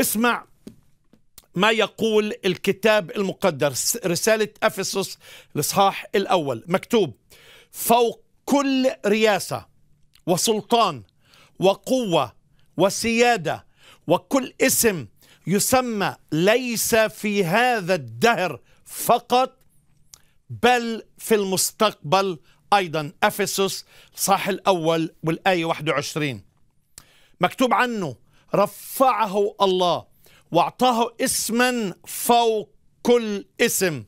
اسمع ما يقول الكتاب المقدس رسالة أفسس الإصحاح الأول مكتوب فوق كل رياسة وسلطان وقوة وسيادة وكل اسم يسمى ليس في هذا الدهر فقط بل في المستقبل أيضا أفسس صح الأول والآية 21 مكتوب عنه رفعه الله واعطاه اسما فوق كل اسم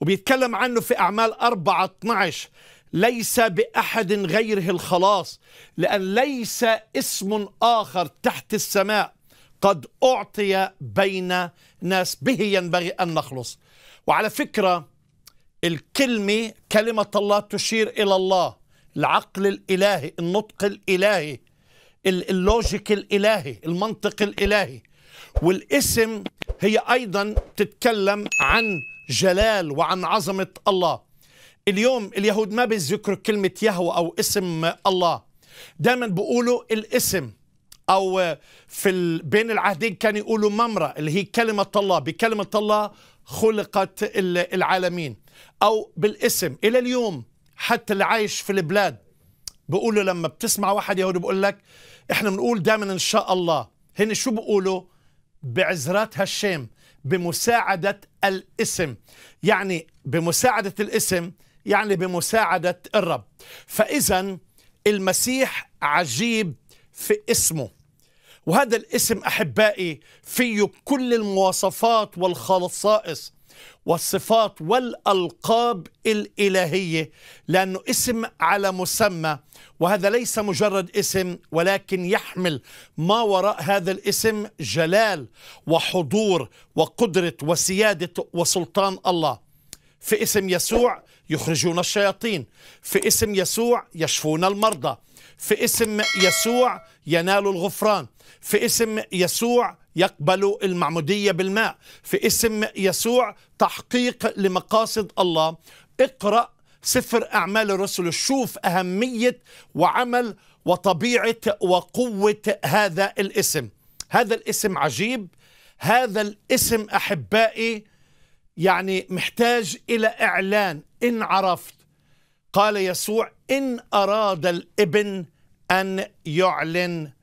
وبيتكلم عنه في أعمال 4 12 ليس بأحد غيره الخلاص لأن ليس اسم آخر تحت السماء قد أعطي بين ناس به ينبغي أن نخلص وعلى فكرة الكلمة كلمة الله تشير إلى الله العقل الإلهي النطق الإلهي اللوجيك الالهي المنطق الالهي والاسم هي ايضا تتكلم عن جلال وعن عظمه الله اليوم اليهود ما بيذكروا كلمه يهوى او اسم الله دائما بيقولوا الاسم او في بين العهدين كانوا يقولوا ممره اللي هي كلمه الله بكلمه الله خلقت العالمين او بالاسم الى اليوم حتى اللي عايش في البلاد بقولوا لما بتسمع واحد يهودي بقول لك احنا بنقول دائما ان شاء الله هن شو بيقولوا بعزرات هالشام بمساعدة الاسم يعني بمساعدة الاسم يعني بمساعدة الرب فإذا المسيح عجيب في اسمه وهذا الاسم أحبائي فيه كل المواصفات والخصائص والصفات والألقاب الإلهية لأنه اسم على مسمى وهذا ليس مجرد اسم ولكن يحمل ما وراء هذا الاسم جلال وحضور وقدرة وسيادة وسلطان الله في اسم يسوع يخرجون الشياطين في اسم يسوع يشفون المرضى في اسم يسوع ينال الغفران في اسم يسوع يقبلوا المعمودية بالماء في اسم يسوع تحقيق لمقاصد الله اقرأ سفر أعمال الرسل شوف أهمية وعمل وطبيعة وقوة هذا الاسم هذا الاسم عجيب هذا الاسم أحبائي يعني محتاج إلى إعلان إن عرفت قال يسوع إن أراد الابن أن يعلن